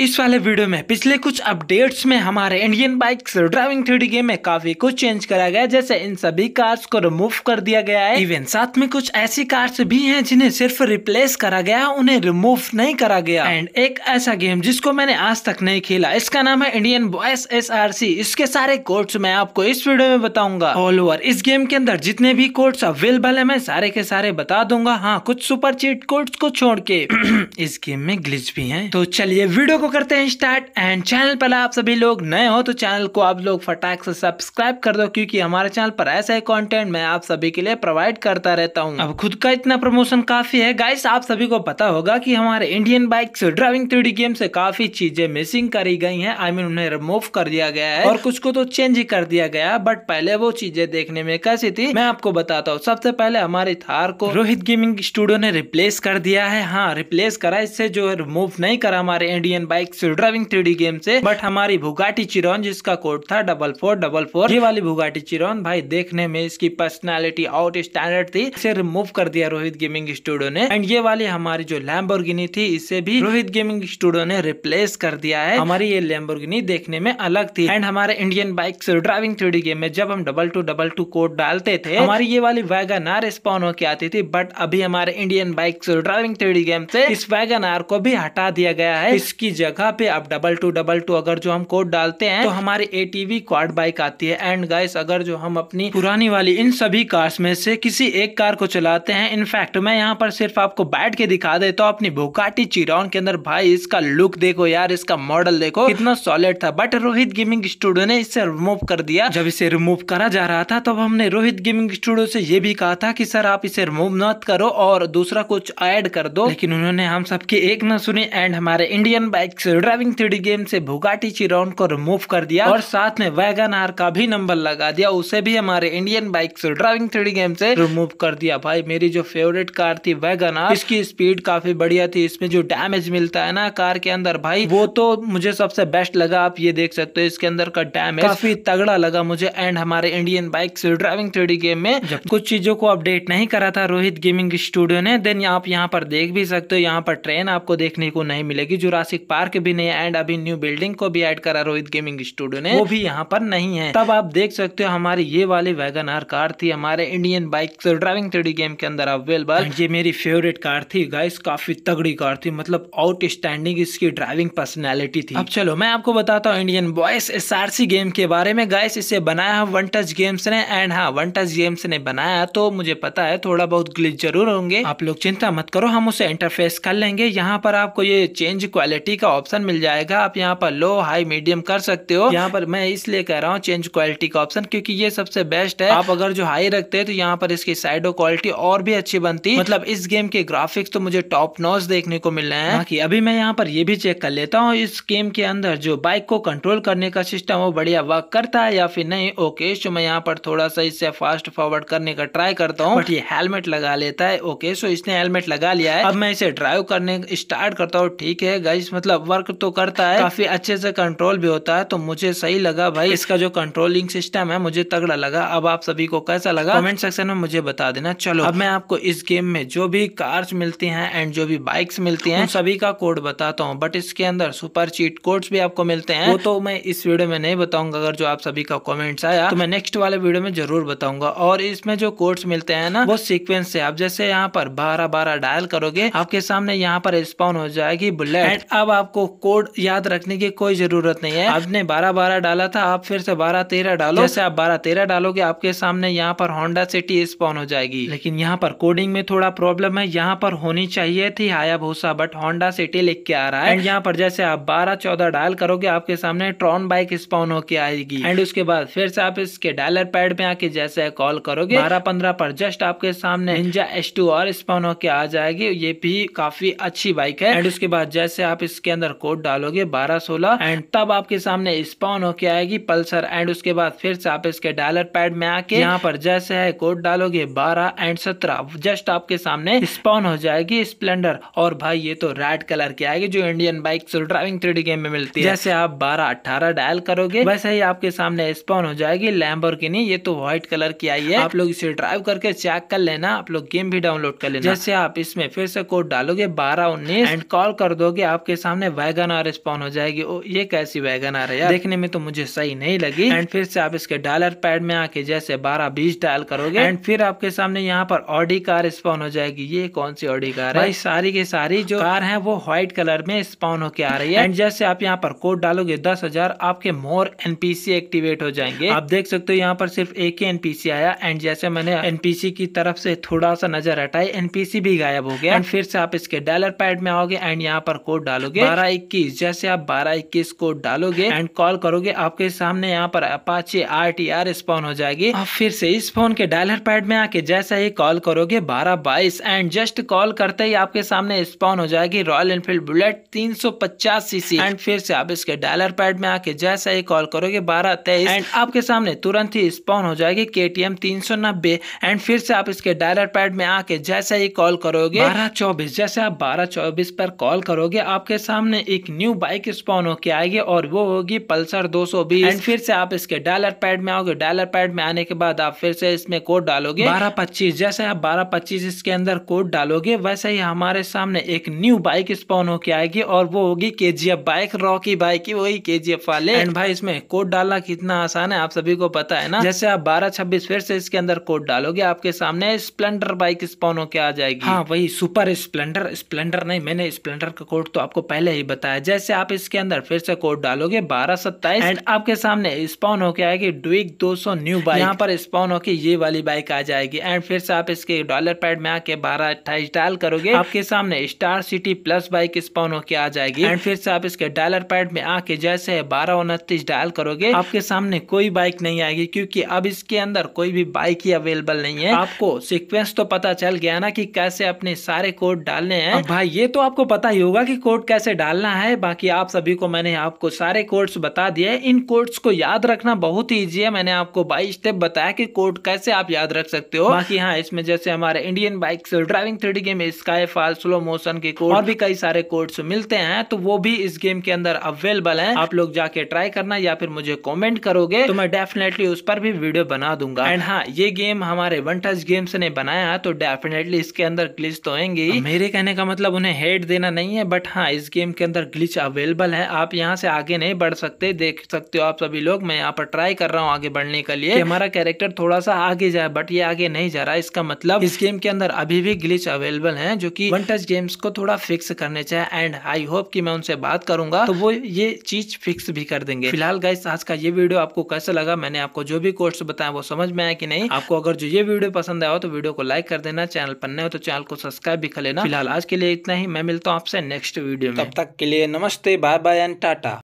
इस वाले वीडियो में पिछले कुछ अपडेट्स में हमारे Indian bikes driving three game में काफी कुछ चेंज करा गया जैसे इन सभी कार्स को रिमूव कर दिया गया है इवन साथ में कुछ ऐसी कार्स भी हैं जिन्हें सिर्फ रिप्लेस करा गया उन्हें रिमूव नहीं करा गया एंड एक ऐसा गेम जिसको मैंने आज तक नहीं खेला इसका नाम है Indian boys S R C इसके सारे कोड्स मैं आपको इस वीडियो में बताऊंगा ऑल ओवर इस गेम के अंदर जितने भी कोड्स अवेलेबल है मैं सारे के सारे बता दूंगा हाँ कुछ सुपर चीट कोड्स को छोड़ के इस गेम में ग्लिच भी है तो चलिए वीडियो को करते हैं स्टार्ट एंड चैनल पर आप सभी लोग नए हो तो चैनल को आप लोग फटाक से सब्सक्राइब कर दो क्योंकि हमारे चैनल पर ऐसा ही कंटेंट मैं आप सभी के लिए प्रोवाइड करता रहता हूँ अब खुद का इतना प्रमोशन काफी है गाइस आप सभी को पता होगा कि हमारे Indian bike driving three game से काफी चीजें मिसिंग करी गई है आई I मीन mean, उन्हें रिमूव कर दिया गया है और कुछ को तो चेंज ही कर दिया गया बट पहले वो चीजें देखने में कैसी थी मैं आपको बताता हूँ सबसे पहले हमारी थार को रोहित गेमिंग स्टूडियो ने रिप्लेस कर दिया है हाँ रिप्लेस करा इससे जो रिमूव नहीं करा हमारे इंडियन बाइक से ड्राइविंग थ्री गेम से बट हमारी भुगाटी चिरौन जिसका कोड था डबल फोर डबल फोर ये वाली भुगाटी चिरौन भाई देखने में इसकी पर्सनैलिटी आउट स्टैंडर्ड थी इसे रिमूव कर दिया रोहित गेमिंग स्टूडियो ने एंड ये वाली हमारी जो लैम्बोर्गिनी थी इसे भी रोहित गेमिंग स्टूडियो ने रिप्लेस कर दिया है हमारी ये लैम्बोर्गिनी देखने में अलग थी एंड हमारे इंडियन बाइक से ड्राइविंग थ्री गेम में जब हम double two double two code डालते थे हमारी ये वाली वैगन आर स्पॉन होकर आती थी बट अभी हमारे Indian bike driving three game से इस वैगन आर को भी हटा दिया गया है इसकी जगह पे आप डबल टू डबल टू अगर जो हम कोड डालते हैं तो हाँ। हमारे ए टी क्वाड बाइक आती है एंड गाइस अगर जो हम अपनी पुरानी वाली इन सभी कार्स में से किसी एक कार को चलाते हैं इनफैक्ट मैं यहाँ पर सिर्फ आपको बैठ के दिखा देता हूँ अपनी भोकाटी चिराउन के अंदर भाई इसका लुक देखो यार इसका मॉडल देखो इतना सॉलिड था बट रोहित गेमिंग स्टूडियो ने इसे रिमूव कर दिया जब इसे रिमूव करा जा रहा था तब हमने रोहित गेमिंग स्टूडियो से ये भी कहा था कि सर आप इसे रिमूव मत करो और दूसरा कुछ ऐड कर दो लेकिन उन्होंने हम सबकी एक न सुनी एंड हमारे इंडियन बाइक एक्स ड्राइविंग थ्री गेम से भुगाटी चिरोन को रिमूव कर दिया और साथ में वैगन आर का भी नंबर लगा दिया उसे भी हमारे इंडियन से ड्राइविंग थ्री गेम से रिमूव कर दिया भाई मेरी जो फेवरेट कार थी वैगन आर इसकी स्पीड काफी बढ़िया थी इसमें जो डैमेज मिलता है ना कार के अंदर भाई वो तो मुझे सबसे बेस्ट लगा आप ये देख सकते हो इसके अंदर का डैमेज काफी तगड़ा लगा मुझे एंड हमारे इंडियन से ड्राइविंग थ्री गेम में कुछ चीजों को अपडेट नहीं करा था रोहित गेमिंग स्टूडियो ने देन आप यहाँ पर देख भी सकते हो यहाँ पर ट्रेन आपको देखने को नहीं मिलेगी जुरासिक पार्क पार्क भी नहीं एंड अभी न्यू बिल्डिंग को भी ऐड करा रोहित गेमिंग स्टूडियो ने वो भी यहाँ पर नहीं है तब आप देख सकते हो हमारी ये वाली वैगन आर कार थी हमारे Indian bike driving three game के अंदर अवेलेबल ये मेरी फेवरेट कार थी गाइस काफी तगड़ी कार थी मतलब आउट स्टैंडिंग इसकी ड्राइविंग पर्सनैलिटी थी अब चलो मैं आपको बताता हूँ Indian boys S R C game के बारे में गाइस इसे बनाया है वन टच गेम्स ने एंड हाँ वन टच गेम्स ने बनाया तो मुझे पता है थोड़ा बहुत ग्लिच जरूर होंगे आप लोग चिंता मत करो हम उसे इंटरफेस कर लेंगे यहाँ पर आपको ये चेंज क्वालिटी का ऑप्शन मिल जाएगा आप यहाँ पर लो हाई मीडियम कर सकते हो यहाँ पर मैं इसलिए कह रहा हूँ चेंज क्वालिटी का ऑप्शन क्योंकि ये सबसे बेस्ट है आप अगर जो हाई रखते हैं तो यहाँ पर इसकी साइडो क्वालिटी और भी अच्छी बनती मतलब इस गेम के ग्राफिक्स तो मुझे टॉप नॉस देखने को मिल रहे हैं बाकी अभी मैं यहाँ पर ये भी चेक कर लेता हूँ इस गेम के अंदर जो बाइक को कंट्रोल करने का सिस्टम वो बढ़िया वर्क करता है या फिर नहीं ओके सो मैं यहाँ पर थोड़ा सा इससे फास्ट फॉरवर्ड करने का ट्राई करता हूँ ये हेलमेट लगा लेता है ओके सो इसने हेलमेट लगा लिया है अब मैं इसे ड्राइव करने स्टार्ट करता हूँ ठीक है गाइस मतलब वर्क तो करता है काफी अच्छे से कंट्रोल भी होता है तो मुझे सही लगा भाई इसका जो कंट्रोलिंग सिस्टम है मुझे तगड़ा लगा अब आप सभी को कैसा लगा कमेंट सेक्शन में मुझे बता देना चलो अब मैं आपको इस गेम में जो भी कार्स मिलती हैं एंड जो भी बाइक्स मिलती हैं सभी का कोड बताता हूँ बट इसके अंदर सुपर चीट कोड्स भी आपको मिलते हैं वो तो मैं इस वीडियो में नहीं बताऊंगा अगर जो आप सभी का कॉमेंट आया तो मैं नेक्स्ट वाले वीडियो में जरूर बताऊंगा और इसमें जो कोड्स मिलते हैं ना वो सीक्वेंस से आप जैसे यहाँ पर बारह बारह डायल करोगे आपके सामने यहाँ पर स्पॉन हो जाएगी बुलेट अब आप आपको कोड याद रखने की कोई जरूरत नहीं है आपने बारह बारह डाला था आप फिर से बारह तेरह डालो जैसे आप बारह तेरह डालोगे आपके सामने यहाँ पर होंडा सिटी स्पॉन हो जाएगी लेकिन यहाँ पर कोडिंग में थोड़ा प्रॉब्लम है यहाँ पर होनी चाहिए थी हाया भूसा बट होंडा सिटी लिख के आ रहा है एंड यहाँ पर जैसे आप बारह चौदह डायल करोगे आपके सामने ट्रॉन बाइक स्पॉन होके आएगी एंड उसके बाद फिर से आप इसके डायलर पैड में आके जैसे कॉल करोगे बारह पंद्रह पर जस्ट आपके सामने एस एस और स्पॉन होके आ जाएगी ये भी काफी अच्छी बाइक है एंड उसके बाद जैसे आप इसके अंदर कोड डालोगे बारह सोलह एंड तब आपके सामने स्पॉन होके आएगी पल्सर एंड उसके बाद फिर से आप इसके डायलर पैड में आके यहाँ पर जैसे है कोड डालोगे बारह एंड सत्रह जस्ट आपके सामने स्पॉन हो जाएगी स्प्लेंडर और भाई ये तो रेड कलर की आएगी जो Indian bike driving three game में मिलती है जैसे आप बारह अट्ठारह डायल करोगे वैसे ही आपके सामने स्पॉन हो जाएगी लैम्बर ये तो व्हाइट कलर की आई है आप लोग इसे ड्राइव करके चेक कर लेना आप लोग गेम भी डाउनलोड कर लेना जैसे आप इसमें फिर से कोड डालोगे बारह उन्नीस एंड कॉल कर दोगे आपके सामने सामने वैगन आर स्पॉन हो जाएगी ओ ये कैसी वैगन आर है यार देखने में तो मुझे सही नहीं लगी एंड फिर से आप इसके डॉलर पैड में आके जैसे बारह बीस डायल करोगे एंड फिर आपके सामने यहाँ पर ऑडी कार स्पॉन हो जाएगी ये कौन सी ऑडी कार है सारी की सारी जो कार है वो व्हाइट कलर में स्पॉन होके आ रही है एंड जैसे आप यहाँ पर कोड डालोगे दस हजार आपके मोर एनपीसी एक्टिवेट हो जाएंगे आप देख सकते हो यहाँ पर सिर्फ एक ही एनपीसी आया एंड जैसे मैंने एनपीसी की तरफ से थोड़ा सा नजर हटाई एनपीसी भी गायब हो गया एंड फिर से आप इसके डॉलर पैड में आओगे एंड यहाँ पर कोड डालोगे बारह इक्कीस जैसे आप बारह इक्कीस को डालोगे एंड कॉल करोगे आपके सामने यहाँ पर Apache R T R spawn हो जाएगी आप फिर से इस फोन के डायलर पैड में आके जैसा ही कॉल करोगे बारह बाईस एंड जस्ट कॉल करते ही आपके सामने स्पॉन हो जाएगी रॉयल एनफील्ड बुलेट तीन सौ पचास सीसी एंड फिर से आप इसके डायलर पैड में आके जैसा ही कॉल करोगे बारह तेईस एंड आपके सामने तुरंत ही स्पॉन हो जाएगी के टी एम तीन सौ नब्बे एंड फिर से आप इसके डायलर पैड में आके जैसा ही कॉल करोगे बारह चौबीस जैसे आप बारह चौबीस पर कॉल करोगे आपके सामने सामने एक न्यू बाइक स्पॉन होके आएगी और वो होगी पल्सर 220 एंड फिर से आप इसके डायलर पैड में आओगे डायलर पैड में आने के बाद आप फिर से इसमें कोड डालोगे बारह पच्चीस जैसे आप बारह पच्चीस इसके अंदर कोड डालोगे वैसे ही हमारे सामने एक न्यू बाइक स्पॉन होके आएगी और वो होगी के बाइक रॉकी बाइक वही के जी वाले एंड भाई इसमें कोड डालना कितना आसान है आप सभी को पता है ना जैसे आप बारह छब्बीस फिर से इसके अंदर कोड डालोगे आपके सामने स्प्लेंडर बाइक स्पॉन होके आ जाएगी हाँ वही सुपर स्प्लेंडर स्प्लेंडर नहीं मैंने स्प्लेंडर का कोड तो आपको पहले ही बताया जैसे आप इसके अंदर फिर से कोड डालोगे बारह सत्ताईस एंड आपके सामने स्पॉन होके आएगी डुइक दो सौ न्यू बाइक यहाँ पर स्पॉन होके ये वाली बाइक आ जाएगी एंड फिर से आप इसके डॉलर पैड में आके बारह अट्ठाईस डाल करोगे आपके सामने Star City Plus bike spawn होके आ जाएगी एंड फिर से आप इसके डॉलर पैड में आके जैसे बारह उनतीस डायल करोगे आपके सामने कोई बाइक नहीं आएगी क्योंकि अब इसके अंदर कोई भी बाइक ही अवेलेबल नहीं है आपको सिक्वेंस तो पता चल गया ना कि कैसे अपने सारे कोड डालने हैं भाई ये तो आपको पता ही होगा कि कोड कैसे डाल डालना है बाकी आप सभी को मैंने आपको सारे कोड्स बता दिए हैं इन कोड्स को याद रखना बहुत ही ईजी है मैंने आपको बाई स्टेप बताया कि कोड कैसे आप याद रख सकते हो बाकी हाँ इसमें जैसे हमारे Indian bike driving three game sky fall slow motion के कोड और भी कई सारे कोड्स मिलते हैं तो वो भी इस गेम के अंदर अवेलेबल है आप लोग जाके ट्राई करना या फिर मुझे कॉमेंट करोगे तो मैं डेफिनेटली उस पर भी वीडियो बना दूंगा एंड हाँ ये गेम हमारे वन टच गेम्स ने बनाया तो डेफिनेटली इसके अंदर क्लिश तो होंगे मेरे कहने का मतलब उन्हें हेड देना नहीं है बट हाँ इस गेम के अंदर ग्लिच अवेलेबल है आप यहाँ से आगे नहीं बढ़ सकते देख सकते हो आप सभी लोग मैं यहाँ पर ट्राई कर रहा हूँ आगे बढ़ने के लिए हमारा कैरेक्टर थोड़ा सा आगे जाए बट ये आगे नहीं जा रहा इसका मतलब इस गेम के अंदर अभी भी ग्लिच अवेलेबल है जो की वन टच गेम्स को थोड़ा फिक्स करने चाहिए एंड आई होप की मैं उनसे बात करूंगा तो वो ये चीज फिक्स भी कर देंगे फिलहाल गाइस आज का ये वीडियो आपको कैसा लगा मैंने आपको जो भी कोर्स बताया वो समझ में आया कि नहीं आपको अगर जो ये वीडियो पसंद आया हो तो वीडियो को लाइक कर देना चैनल पर नए हो तो चैनल को सब्सक्राइब भी कर लेना फिलहाल आज के लिए इतना ही मैं मिलता हूँ आपसे नेक्स्ट वीडियो में तक के लिए नमस्ते बाय बाय एंड टाटा